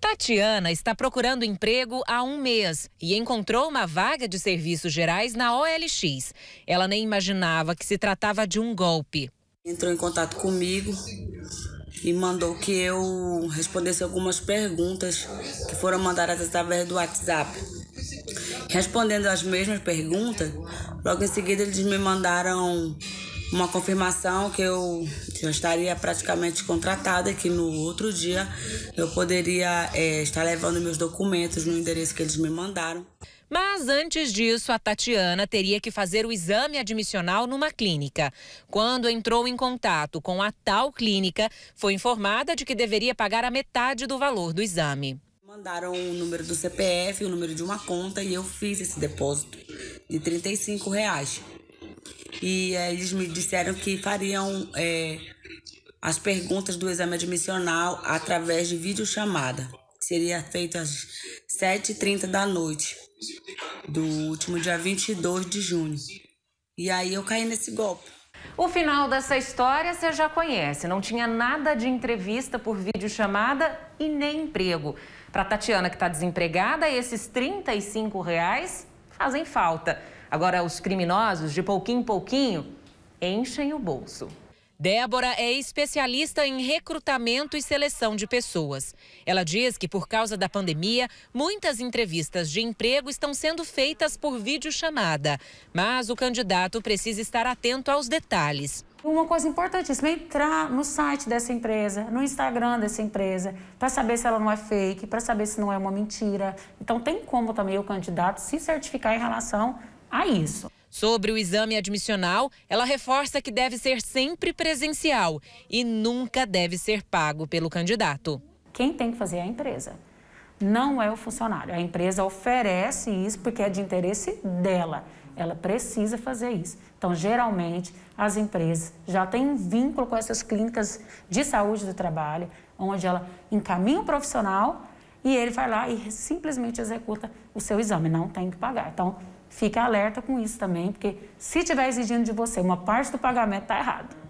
Tatiana está procurando emprego há um mês e encontrou uma vaga de serviços gerais na OLX. Ela nem imaginava que se tratava de um golpe. Entrou em contato comigo e mandou que eu respondesse algumas perguntas que foram mandadas através do WhatsApp. Respondendo as mesmas perguntas, logo em seguida eles me mandaram uma confirmação que eu já estaria praticamente contratada, que no outro dia eu poderia é, estar levando meus documentos no endereço que eles me mandaram. Mas antes disso, a Tatiana teria que fazer o exame admissional numa clínica. Quando entrou em contato com a tal clínica, foi informada de que deveria pagar a metade do valor do exame. Mandaram o número do CPF, o número de uma conta e eu fiz esse depósito de R$ 35 reais. E é, eles me disseram que fariam é, as perguntas do exame admissional através de videochamada. Seria feito às 7h30 da noite do último dia 22 de junho. E aí eu caí nesse golpe. O final dessa história você já conhece. Não tinha nada de entrevista por videochamada e nem emprego. Para Tatiana, que está desempregada, esses R$ 35 reais fazem falta. Agora, os criminosos, de pouquinho em pouquinho, enchem o bolso. Débora é especialista em recrutamento e seleção de pessoas. Ela diz que, por causa da pandemia, muitas entrevistas de emprego estão sendo feitas por videochamada. Mas o candidato precisa estar atento aos detalhes. Uma coisa importantíssima é entrar no site dessa empresa, no Instagram dessa empresa, para saber se ela não é fake, para saber se não é uma mentira. Então, tem como também o candidato se certificar em relação a isso. Sobre o exame admissional, ela reforça que deve ser sempre presencial e nunca deve ser pago pelo candidato. Quem tem que fazer é a empresa, não é o funcionário. A empresa oferece isso porque é de interesse dela. Ela precisa fazer isso. Então, geralmente, as empresas já têm um vínculo com essas clínicas de saúde do trabalho, onde ela encaminha o profissional e ele vai lá e simplesmente executa o seu exame, não tem que pagar. Então, fique alerta com isso também, porque se estiver exigindo de você uma parte do pagamento, está errado.